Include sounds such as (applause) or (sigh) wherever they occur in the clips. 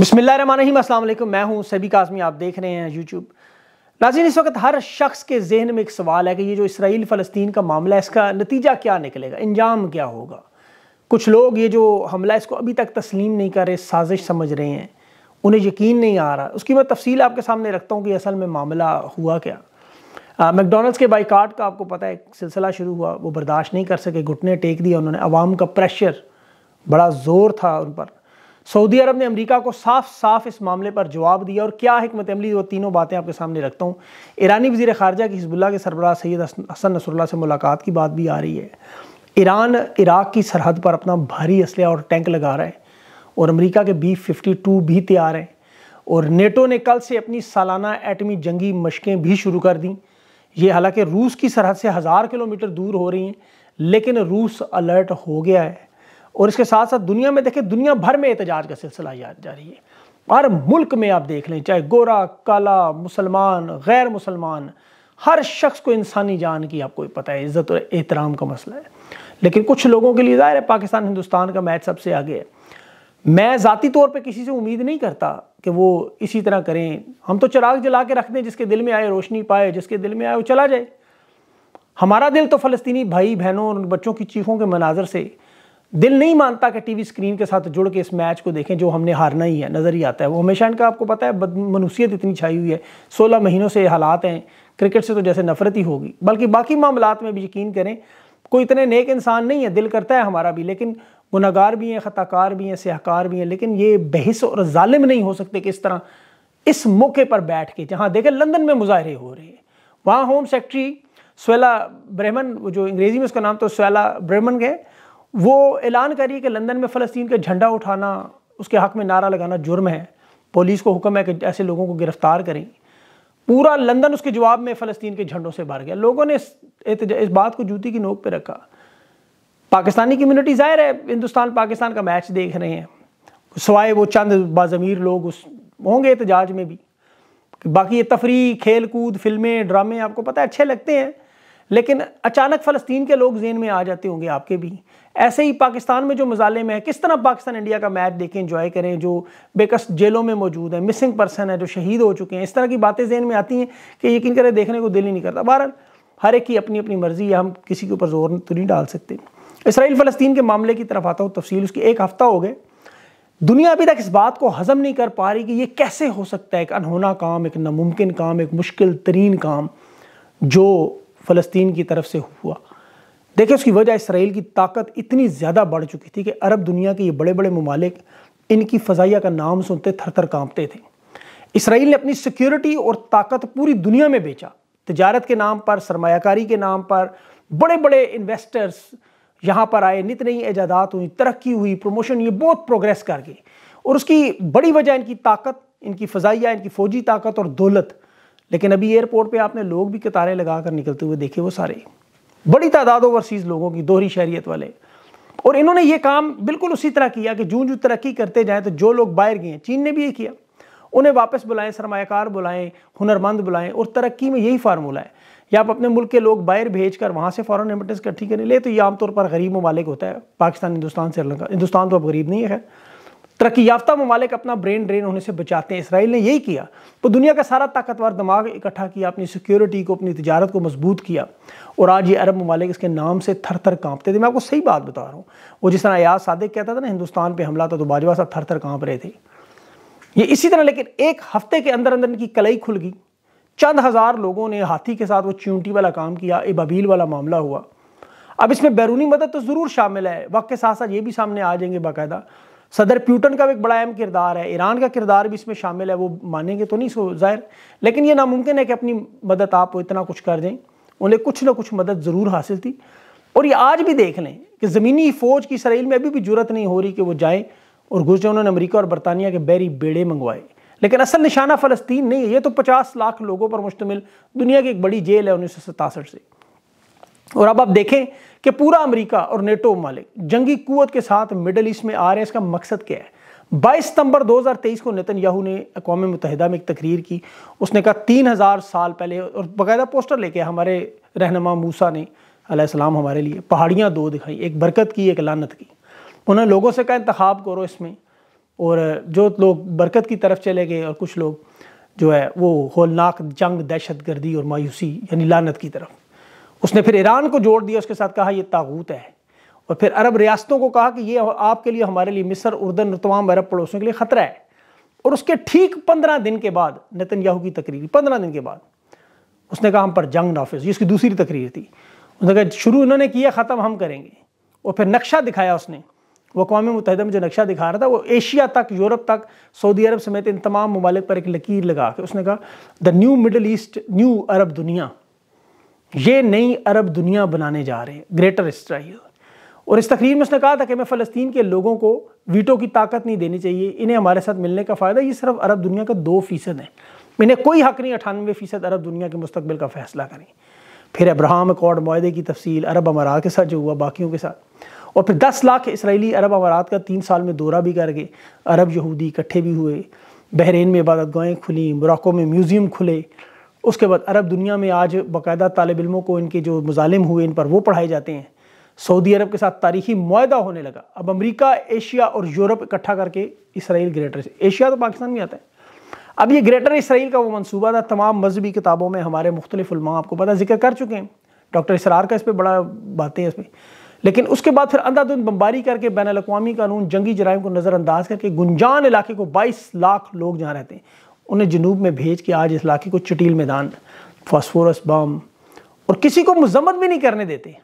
rim असल मैं हूँ सभी काजमी आप देख रहे हैं यूट्यूब नाजिन इस वक्त हर शख्स के जहन में एक सवाल है कि ये जो इसराइल फ़लस्तीन का मामला है इसका नतीजा क्या निकलेगा इंजाम क्या होगा कुछ लोग ये जो हमला इसको अभी तक तस्लीम नहीं कर रहे साजिश समझ रहे हैं उन्हें यकीन नहीं आ रहा उसकी मैं तफसील आपके सामने रखता हूँ कि असल में मामला हुआ क्या मैकडोनल्ड्स के बाइकाट का आपको पता है एक सिलसिला शुरू हुआ वो बर्दाश्त नहीं कर सके घुटने टेक दिया उन्होंने आवाम का प्रेशर बड़ा ज़ोर था उन पर सऊदी अरब ने अमेरिका को साफ साफ इस मामले पर जवाब दिया और क्या हमत अमली वो तीनों बातें आपके सामने रखता हूँ ईरानी वजीर खारजा की हिजबुल्ला के सरबराह सैद हसन नसरुल्ला से मुलाकात की बात भी आ रही है ईरान इराक़ की सरहद पर अपना भारी असलह और टैंक लगा रहा है और अमरीका के बी फिफ्टी टू भी तैयार हैं और नेटो ने कल से अपनी सालाना एटमी जंगी मशकें भी शुरू कर दी ये हालांकि रूस की सरहद से हज़ार किलोमीटर दूर हो रही हैं लेकिन रूस अलर्ट हो गया है और इसके साथ साथ दुनिया में देखें दुनिया भर में एहतजाज का सिलसिला याद जारी है हर मुल्क में आप देख लें चाहे गोरा काला मुसलमान गैर मुसलमान हर शख्स को इंसानी जान की आपको पता है इज़्ज़त और एहतराम का मसला है लेकिन कुछ लोगों के लिए ज़ाहिर है पाकिस्तान हिंदुस्तान का मैच सबसे आगे है मैं ज़ाती तौर पे किसी से उम्मीद नहीं करता कि वो इसी तरह करें हम तो चिराग जला के रख दें जिसके दिल में आए रोशनी पाए जिसके दिल में आए वो चला जाए हमारा दिल तो फ़लस्तनी भाई बहनों और बच्चों की चीखों के मनाजर से दिल नहीं मानता कि टीवी स्क्रीन के साथ जुड़ के इस मैच को देखें जो हमने हारना ही है नज़र ही आता है वो हमेशा इनका आपको पता है मनुष्यत इतनी छाई हुई है सोलह महीनों से हालात हैं क्रिकेट से तो जैसे नफरत ही होगी बल्कि बाकी मामला में भी यकीन करें कोई इतने नेक इंसान नहीं है दिल करता है हमारा भी लेकिन गुनागार भी हैं ख़ताकार भी हैं सहकार भी हैं लेकिन ये बहस और ालिम नहीं हो सकते कि इस तरह इस मौके पर बैठ के जहाँ देखें लंदन में मुजाहरे हो रहे हैं वहाँ होम सेक्रेटरी स्वेला वो जो अंग्रेज़ी में उसका नाम तो स्वेला ब्रह्मन गए वो ऐलान करिए कि लंदन में फ़लस्तीन का झंडा उठाना उसके हक़ में नारा लगाना जुर्म है पुलिस को हुक्म है कि ऐसे लोगों को गिरफ़्तार करें पूरा लंदन उसके जवाब में फ़लस्तीन के झंडों से भर गया लोगों ने इस, इस बात को जूती की नोक पर रखा पाकिस्तानी कम्यूनिटी ज़ाहिर है हिंदुस्तान पाकिस्तान का मैच देख रहे हैं सवाए वो चंद बाज़मीर लोग उस होंगे एहतजाज में भी बाकी ये तफरी खेल कूद फिल्में ड्रामे आपको पता है अच्छे लगते हैं लेकिन अचानक फ़लस्तीन के लोग जेन में आ जाते होंगे आपके भी ऐसे ही पाकिस्तान में जो मजालम है किस तरह पाकिस्तान इंडिया का मैच देखें इंजॉय करें जो बेकस जेलों में मौजूद है मिसिंग पर्सन है जो शहीद हो चुके हैं इस तरह की बातें जेन में आती हैं कि यकीन करें देखने को दिल ही नहीं करता बहरहाल हर एक की अपनी अपनी मर्ज़ी या हम किसी के ऊपर जोर तो नहीं डाल सकते इसराइल फ़लस्तीन के मामले की तरफ आता हूँ तफसील उसकी एक हफ़्ता हो गए दुनिया अभी तक इस बात को हज़म नहीं कर पा रही कि ये कैसे हो सकता है एक अनहोना काम एक नामुमकिन काम एक मुश्किल तरीन काम जो फ़लस्तीन की तरफ से हुआ देखिए उसकी वजह इसराइल की ताकत इतनी ज़्यादा बढ़ चुकी थी कि अरब दुनिया के ये बड़े बड़े ममालिक इनकी फ़जाइया का नाम सुनते थर थर कांपते थे इसराइल ने अपनी सिक्योरिटी और ताकत पूरी दुनिया में बेचा तजारत के नाम पर सरमाकारी के नाम पर बड़े बड़े इन्वेस्टर्स यहाँ पर आए नित नई ऐजादात हुई तरक्की हुई प्रमोशन ये बहुत प्रोग्रेस कर गई और उसकी बड़ी वजह इनकी ताकत इनकी फ़जाइया इनकी फ़ौजी ताकत और दौलत लेकिन अभी एयरपोर्ट पे आपने लोग भी कतारें लगा कर निकलते हुए देखे वो सारे बड़ी तादाद ओवरसीज़ लोगों की दोहरी शहरीत वाले और इन्होंने ये काम बिल्कुल उसी तरह किया कि जूं जूं तरक्की करते जाएं तो जो लोग बाहर गए चीन ने भी ये किया उन्हें वापस बुलाएं सरमाकार बुलाएं हुनरमंद बुलाएं और तरक्की में यही फार्मूला है या आप अपने मुल्क के लोग बाहर भेज कर वहाँ से फ़ॉरन रेमिटेंस इकट्ठी करें ले तो ये आमतौर पर गरीब ममालिक होता है पाकिस्तान हिंदुस्तान से हिंदुस्तान तो अब गरीब नहीं है तरक्की याफ्ता ममालिक अपना ब्रेन ड्रेन होने से बचाते हैं इसराइल ने यही किया तो दुनिया का सारा ताकतवर दिमाग इकट्ठा किया अपनी सिक्योरिटी को अपनी तजारत को मजबूत किया और आज ये अरब ममालिक इसके नाम से थर थर कांपते थे मैं आपको सही बात बता रहा हूँ वो जिस तरह अयाज सादिक कहता था ना हिंदुस्तान पर हमला था तो बाजवा साहब थर थर काँप रहे थे ये इसी तरह लेकिन एक हफ्ते के अंदर अंदर इनकी कलई खुल गई चंद हज़ार लोगों ने हाथी के साथ वो च्यूंटी वाला काम किया बबील वाला मामला हुआ अब इसमें बैरूनी मदद तो ज़रूर शामिल है वक्त के साथ साथ ये भी सामने आ जाएंगे बाकायदा सदर प्यूटन का भी एक बड़ा अहम किरदार है ईरान का किरदार भी इसमें शामिल है वो मानेंगे तो नहीं सो जाहिर लेकिन ये नामुमकिन है कि अपनी मदद आप इतना कुछ कर दें उन्हें कुछ ना कुछ मदद ज़रूर हासिल थी और ये आज भी देख लें कि ज़मीनी फ़ौज की इसराइल में अभी भी जरूरत नहीं हो रही कि वो जाएँ और घुस जाए उन्होंने अमरीका और बरतानिया के बैरी बेड़े मंगवाए लेकिन असल निशाना फ़लस्तीन नहीं है ये तो पचास लाख लोगों पर मुश्तमिल दुनिया की एक बड़ी जेल है उन्नीस सौ सतासठ से और अब आप देखें कि पूरा अमेरिका और नेटो मालिक जंगी कुत के साथ मिडल ईस्ट में आ रहे हैं इसका मकसद क्या है 22 सितंबर 2023 को नितन याहू ने अकवा मुतहदा में एक तकरीर की उसने कहा तीन हज़ार साल पहले और बाकायदा पोस्टर लेके हमारे रहनमा मूसा ने सलाम हमारे लिए पहाड़ियाँ दो दिखाई एक बरकत की एक लानत की उन्होंने लोगों से कहा इंतखब करो इसमें और जो लोग बरकत की तरफ चले गए और कुछ लोग जो है वो होलनाक जंग दहशत गर्दी और मायूसी यानी लानत की तरफ उसने फिर ईरान को जोड़ दिया उसके साथ कहा यह तागूत है और फिर अरब रियासतों को कहा कि ये आपके लिए हमारे लिए मिस्र उर्दन तमाम अरब पड़ोसियों के लिए ख़तरा है और उसके ठीक पंद्रह दिन के बाद नितिन याहू की तकरीर पंद्रह दिन के बाद उसने कहा हम पर जंग नाफिज उसकी दूसरी तकरीर थी उसने कहा शुरू इन्होंने किया ख़त्म हम करेंगे और फिर नक्शा दिखाया उसने वो अकवा मुतहद में जो नक्शा दिखा रहा था वो एशिया तक यूरोप तक सऊदी अरब समेत इन तमाम ममालिक पर एक लकीर लगा के उसने कहा the new Middle East new Arab दुनिया ये नई अरब दुनिया बनाने जा रहे हैं ग्रेटर इसराइल और इस तकरीर में उसने कहा था कि मैं फ़लस्तीन के लोगों को वीटो की ताकत नहीं देनी चाहिए इन्हें हमारे साथ मिलने का फ़ायदा ये सिर्फ अरब दुनिया का दो फ़ीसद है इन्हें कोई हक नहीं अठानवे फ़ीसद अरब दुनिया के मुस्तबिल का फ़ैसला करें फिर अब्राहम अकॉर्ड माहदे की तफसील अरब अमारा के साथ जो हुआ बाकियों के साथ और फिर दस लाख इसराइली अरब अमारात का तीन साल में दौरा भी कर गए अरब यहूदी इकट्ठे भी हुए बहरीन में इबादत गाहें खुली मोरक्को में म्यूज़ियम खुले उसके बाद अरब दुनिया में आज बाकायदा तालब इलमों को इनके जो मुजालिम हुए इन पर वो पढ़ाए जाते हैं सऊदी अरब के साथ तारीखी माहा होने लगा अब अमरीका एशिया और यूरोप इकट्ठा करके इसराइल ग्रेटर एशिया तो पाकिस्तान में आता है अब ये ग्रेटर इसराइल का वो मनसूबा था तमाम मजहबी किताबों में हमारे मुख्तलिफुलमा आपको पता जिक्र कर चुके हैं डॉक्टर इसरार का इस पर बड़ा बातें हैं इस पर लेकिन उसके बाद फिर अंधाधुंध बम्बारी करके बैन अवी कानून जंगी जराइम को नज़रअंदाज करके गुंजान इलाके को 22 लाख लोग जहाँ रहते हैं उन्हें जनूब में भेज के आज इस इलाके को चटील मैदान फॉस्फोरस बम और किसी को मजम्मत भी नहीं करने देते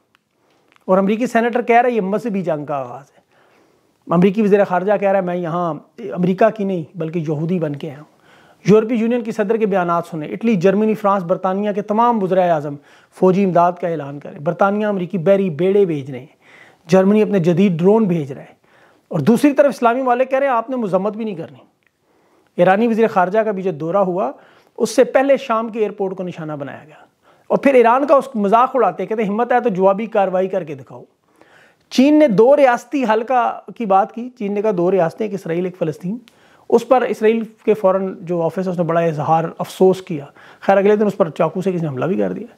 और अमरीकी सैनिटर कह रहा है ये मजहबी जंग का आगाज़ है अमरीकी वजे ख़ारजा कह रहा है मैं यहाँ अमरीका की नहीं बल्कि यहूदी बन के आया हूँ यूरोपीय यूनियन की सदर के बयान सुने इटली जर्मनी फ्रांस बरतानिया के तमाम वज्रा अजम फौजी इमदाद का ऐलान करें बरतानिया अमरीकी बैरी बेड़े भेज रहे हैं जर्मनी अपने जदीद ड्रोन भेज रहा है और दूसरी तरफ इस्लामी वाले कह रहे हैं आपने मजम्मत भी नहीं करनी ईरानी वजी खारजा का भी जो दौरा हुआ उससे पहले शाम के एयरपोर्ट को निशाना बनाया गया और फिर ईरान का उस मजाक उड़ाते कहते हिम्मत है तो जवाबी कार्रवाई करके दिखाओ चीन ने दो रियासती हल्का की बात की चीन ने कहा दो रियासतें एक इसराइल एक फ़लस्तीन उस पर इसराइल के फ़ौरन जो ऑफिस है उसने बड़ा इजहार अफसोस किया खैर अगले दिन उस पर चाकू से किसी ने हमला भी कर दिया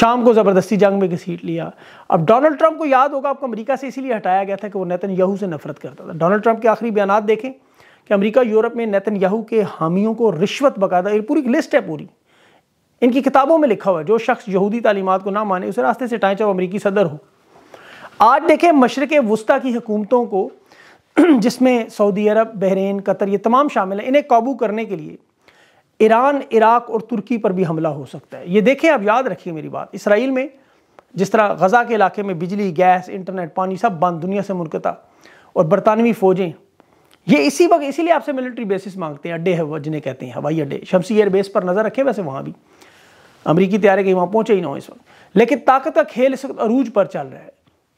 शाम को ज़बरदस्ती जंग में घसीट लिया अब डोनाल्ड ट्रंप को याद होगा आपको अमरीका से इसीलिए हटाया गया था कि वो नेतन यहू से नफरत करता था डोनाल्ड ट्रंप के आखिरी बयान देखें कि अमेरिका यूरोप में नैतन याहू के हामियों को रिश्वत बकायदा ये पूरी लिस्ट है पूरी इनकी किताबों में लिखा हुआ है जो शख्स यहूदी तालीमत को ना माने उस रास्ते से वो अमरीकी सदर हो आज देखें मशरक़ वस्ती की हुकूमतों को (clears throat) जिसमें सऊदी अरब बहरीन कतर ये तमाम शामिल हैं इन्हें काबू करने के लिए ईरान इराक और तुर्की पर भी हमला हो सकता है ये देखें आप याद रखिए मेरी बात इसराइल में जिस तरह गज़ा के इलाके में बिजली गैस इंटरनेट पानी सब बंद दुनिया से मुनकता और बरतानवी फ़ौजें ये इसी वक्त इसीलिए आपसे मिलिट्री बेसिस मांगते हैं अड्डे है जिन्हें कहते हैं हवाई अड्डे शमसी एयर बेस पर नज़र रखे वैसे वहाँ भी अमरीकी तैयारी कहीं वहाँ पहुँचे ही ना हो इस वक्त लेकिन ताकत का खेल इस वक्त अरूज पर चल रहा है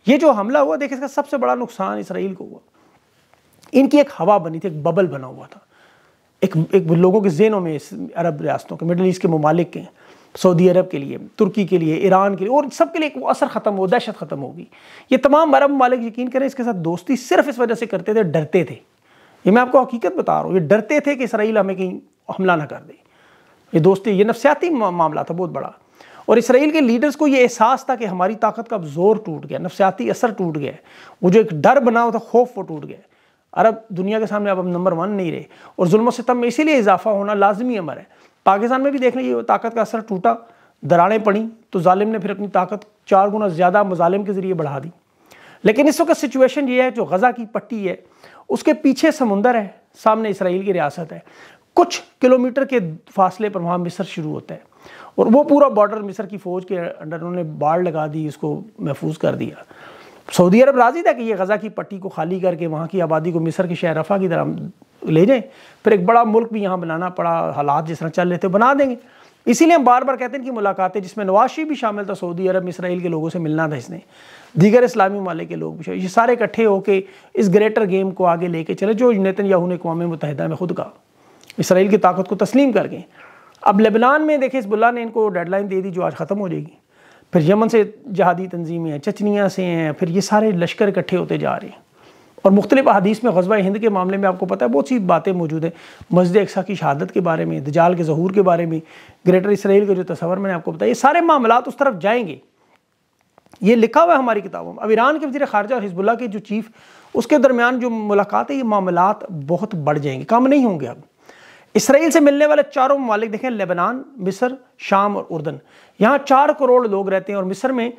ये जो हमला हुआ देखिए इसका सबसे बड़ा नुकसान इसराइल को हुआ इनकी एक हवा बनी थी एक बबल बना हुआ था एक एक लोगों के जेनों में इस अरब रियासतों के मिडल ईस्ट के ममालिक के सऊदी अरब के लिए तुर्की के लिए ईरान के लिए और सबके लिए एक वो असर ख़त्म हो दहशत ख़त्म होगी ये तमाम अरब ममालिक यकीन करें इसके साथ दोस्ती सिर्फ इस वजह से करते थे डरते थे ये मैं आपको हकीकत बता रहा हूँ ये डरते थे कि इसराइल हमें कहीं हमला ना कर दे ये दोस्ती ये नफसियाती मामला था बहुत बड़ा और इसराइल के लीडर्स को ये एहसास था कि हमारी ताकत का अब जोर टूट गया नफसियाती असर टूट गया वो जो एक डर बना हुआ था खौफ वो टूट गया अरब दुनिया के सामने अब हम नंबर वन नहीं रहे और जुल्म सितम में इसीलिए इजाफा होना लाजमी अमर है पाकिस्तान में भी देख लें ये ताकत का असर टूटा दरारें पड़ी तो ालिम ने फिर अपनी ताकत चार गुना ज़्यादा मजालिम के ज़रिए बढ़ा दी लेकिन इस वक्त सिचुएशन ये है जो गज़ा की पट्टी है उसके पीछे समुंदर है सामने इसराइल की रियासत है कुछ किलोमीटर के फासले पर वहाँ मिस्र शुरू होता है और वो पूरा बॉर्डर मिस्र की फ़ौज के अंडर उन्होंने बाढ़ लगा दी इसको महफूज कर दिया सऊदी अरब राजी था कि ये गज़ा की पट्टी को खाली करके वहाँ की आबादी को मिस्र के शहर रफ़ा की तरह ले जाएं फिर एक बड़ा मुल्क भी यहाँ बनाना पड़ा हालात जिस तरह चल रहे थे बना देंगे इसीलिए हम बार बार कहते हैं कि मुलाकातें जिसमें नवाशी भी शामिल था सऊदी अरब इसराइल के लोगों से मिलना था इसने दीगर इस्लामी मालिक के लोग भी ये सारे इकट्ठे होकर इस ग्रेटर गेम को आगे लेके चले जो नितिन याहू ने कौम मुतहदा में खुद का इसराइल की ताकत को तस्लीम करके अब लेबनान में देखें इसबुल्ला ने इनको डेडलाइन दे दी जो आज ख़त्म हो जाएगी फिर यमन से जहादी तंजीमें हैं चचनिया से हैं फिर ये सारे लश्कर इकट्ठे होते जा रहे हैं और मुख्तलिफ अदीस में गजबा हिंद के मामले में आपको पता है बहुत सी बातें मौजूद हैं मस्जिद एक्सा की शहादत के बारे में दजाल के जहूर के बारे में ग्रेटर इसराइल का जो तस्वर मैंने आपको बताया ये सारे मामला उस तरफ जाएंगे ये लिखा हुआ है हमारी किताबों में अब ईरान के वजी खारजा और हिजबुल्ला के जो चीफ उसके दरमियान जो मुलाकात है ये मामला बहुत बढ़ जाएंगे कम नहीं होंगे अब इसराइल से मिलने वाले चारों ममालिक देखें लेबनान मिस्र शाम और उर्दन यहाँ चार करोड़ लोग रहते हैं और मिस्र में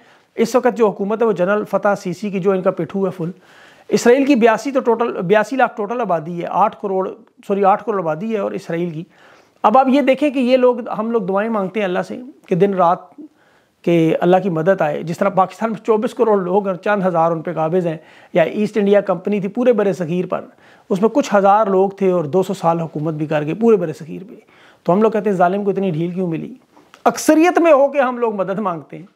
इस वक्त जो हुकूमत है वो जनरल फतेह सीसी की जो इनका पिठू है फुल इसराइल की बयासी तो टोटल बयासी लाख टोटल आबादी है आठ करोड़ सॉरी आठ करोड़ आबादी है और इसराइल की अब आप ये देखें कि ये लोग हम लोग दुआएं मांगते हैं अल्लाह से कि दिन रात के अल्लाह की मदद आए जिस तरह पाकिस्तान में चौबीस करोड़ लोग और चंद हज़ार उन पर काबिज़ हैं या ईस्ट इंडिया कंपनी थी पूरे बर सग़ीर पर उसमें कुछ हज़ार लोग थे और दो सौ साल हुकूमत भी कर गए पूरे बर सग़ीर पर तो हम लोग कहते हैं ालिम को इतनी ढील क्यों मिली अक्सरियत में हो के हम लोग मदद मांगते हैं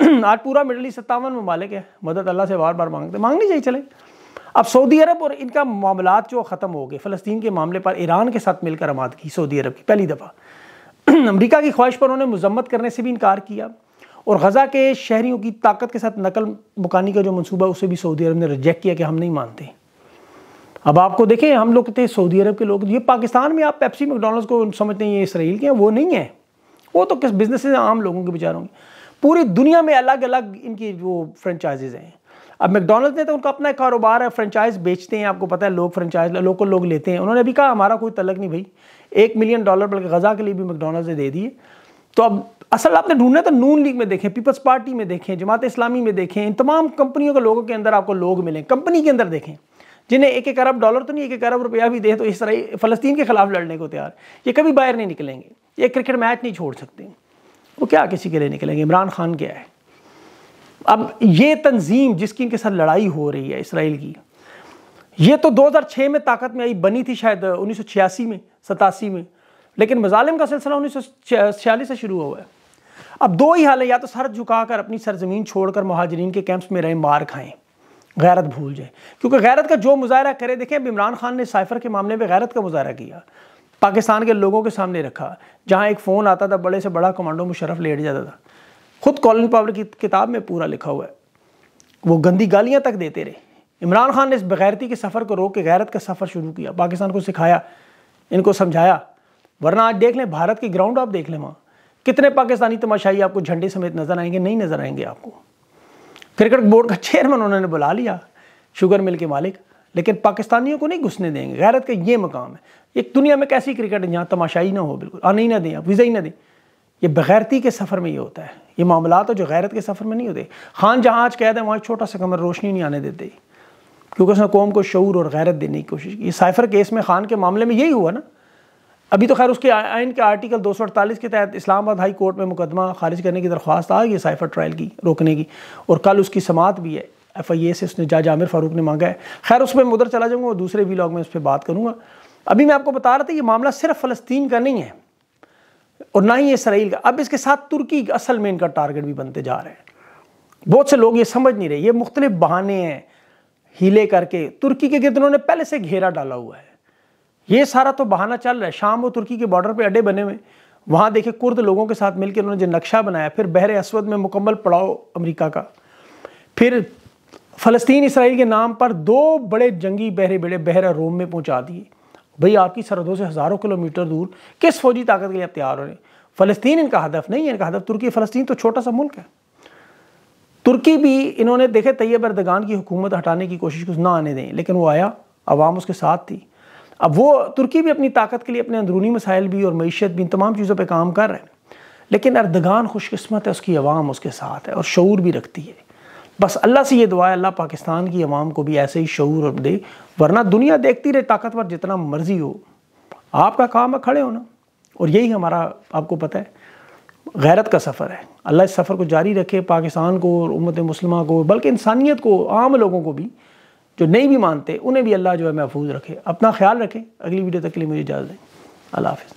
(clears throat) आज पूरा मिडल ईस्ट सत्तावन ममालिक है मदद अल्लाह से बार बार मांगते मांगनी चाहिए चले अब सऊदी अरब और इनका मामला जो ख़त्म हो गए फ़लस्तीन के मामले पर ईरान के साथ मिलकर आमाद की सऊदी अरब की पहली दफ़ा (clears throat) अमरीका की ख्वाहिश पर उन्होंने मजम्मत करने से भी इनकार किया और गज़ा के शहरीों की ताकत के साथ नकल मकानी का जो मनसूबा उसे भी सऊदी अरब ने रिजेक्ट किया कि हम नहीं मानते अब आपको देखें हम लोग हैं सऊदी अरब के लोग ये पाकिस्तान में आप पेप्सी मैकडोनल्ड्स को समझते हैं ये इसराइल के हैं वो नहीं है वो तो किस बिज़नेस आम लोगों के बेचारों की पूरी दुनिया में अलग अलग इनकी वो फ्रेंचाइजेज हैं अब मैकडोनल्ड ने तो उनका अपना कारोबार है फ्रेंचाइज बेचते हैं आपको पता है लोग फ्रेंचाइज लोकल लोग लेते हैं उन्होंने अभी कहा हमारा कोई तलक नहीं भाई एक मिलियन डॉलर बल्कि गज़ा के लिए भी मैकडोनल्ड ने दे दिए तो अब असल आपने ढूंढना तो नून लीग में देखें पीपल्स पार्टी में देखें जमात इस्लामी में देखें इन तमाम कंपनियों के लोगों के अंदर आपको लोग मिलें कंपनी के अंदर देखें जिन्हें एक एक अरब डॉलर तो नहीं एक एक अरब रुपया भी दे तो इस तरह फ़लस्तीन के खिलाफ लड़ने को तैयार ये कभी बाहर नहीं निकलेंगे ये क्रिकेट मैच नहीं छोड़ सकते वो क्या किसी के लिए निकलेंगे इमरान खान क्या है अब ये तंजीम जिसकी इनके साथ लड़ाई हो रही है इसराइल की ये तो 2006 में ताकत में आई बनी थी शायद उन्नीस में सतासी में लेकिन मजालिम का सिलसिला उन्नीस से शुरू हुआ है अब दो ही हाल है या तो सर झुकाकर अपनी सरजमीन छोड़कर महाजरीन के कैंप्स में रहें मार खाएं गैरत भूल जाए क्योंकि गैरत का जो मुजाहरा करें देखें अब इमरान खान ने साइफर के मामले में गैरत का मुजाहरा किया पाकिस्तान के लोगों के सामने रखा जहाँ एक फ़ोन आता था बड़े से बड़ा कमांडो मुशरफ लेट जाता था खुद कॉलिन पावर की किताब में पूरा लिखा हुआ है वो गंदी गालियाँ तक देते रहे इमरान खान ने इस बगैरती के सफ़र को रोक के गैरत का सफ़र शुरू किया पाकिस्तान को सिखाया इनको समझाया वरना आज देख लें भारत की ग्राउंड आप देख लें वहाँ कितने पाकिस्तानी तमाशाई आपको झंडे समेत नज़र आएंगे नहीं नज़र आएंगे आपको क्रिकेट बोर्ड का चेयरमैन उन्होंने बुला लिया शुगर मिल के मालिक लेकिन पाकिस्तानियों को नहीं घुसने देंगे गैरत का ये मकाम है एक दुनिया में कैसी क्रिकेट है जहाँ तमाशाई ना हो बिल्कुल आने ही ना दें आप वीज़ा ही ना दें ये बगैरती के सफ़र में ये होता है ये मामला तो जो गैरत के सफ़र में नहीं होते खान जहाँ आज कह दें वहाँ छोटा सा कमर रोशनी नहीं आने देते क्योंकि उसने कौम को शूर और गैरत देने की कोशिश की साइफर केस में खान के मामले में यही हुआ ना अभी तो खैर उसके आइन के आर्टिकल अड़तालीस के तहत इस्लामाबाद हाई कोर्ट में मुकदमा खारिज करने की दरख्वास्त आ गई साइफर ट्रायल की रोकने की और कल उसकी समात भी है एफ आई ए से उसने जज आमिर फारूक ने मांगा है खैर उस पर मुदर चला जाऊँगा और दूसरे वीलॉग में उस पर बात करूँगा अभी मैं आपको बता रहा था ये मामला सिर्फ फ़लस्तीन का नहीं है और ना ही इसराइल का अब इसके साथ तुर्की असल में इनका टारगेट भी बनते जा रहे हैं बहुत से लोग ये समझ नहीं रहे ये मुख्तलिफ बहाने हैं हीले करके तुर्की के गिरदनों ने पहले से घेरा डाला हुआ है ये सारा तो बहाना चल रहा है शाम और तुर्की के बॉर्डर पर अड्डे बने हुए वहाँ देखे कुर्द लोगों के साथ मिलकर उन्होंने जो नक्शा बनाया फिर बहर असवद में मुकम्मल पड़ाओ अमरीका का फिर फ़लस्तीन इसराइल के नाम पर दो बड़े जंगी बहरे बेड़े बहरा रोम में पहुँचा दिए भाई आपकी सरहदों से हज़ारों किलोमीटर दूर किस फौजी ताकत के लिए आप तैयार हो रहे हैं फ़लस्तीन इनका हदफ नहीं है इनका हदफ तुर्की फ़लस्तीन तो छोटा सा मुल्क है तुर्की भी इन्होंने देखे तैयब अरदगान की हुकूमत हटाने की कोशिश कुछ ना आने दें लेकिन वो आया आवाम उसके साथ थी अब वो तुर्की भी अपनी ताकत के लिए अपने अंदरूनी मसाइल भी और मीशत भी इन तमाम चीज़ों पर काम कर रहे हैं लेकिन अरदगान खुशकस्मत है उसकी आवाम उसके साथ है और शूर भी रखती है बस अल्लाह से ये दुआ है अल्लाह पाकिस्तान की आवाम को भी ऐसे ही शूर दे वरना दुनिया देखती रहे ताकतवर जितना मर्जी हो आपका काम है खड़े होना और यही हमारा आपको पता है गैरत का सफ़र है अल्लाह इस सफ़र को जारी रखे पाकिस्तान को और उम्मत मुसलमा को बल्कि इंसानियत को आम लोगों को भी जो नहीं भी मानते उन्हें भी अल्लाह जो है महफूज रखे अपना ख्याल रखें अगली वीडियो तक के लिए मुझे इजाज़त दें अल्लाह हाफ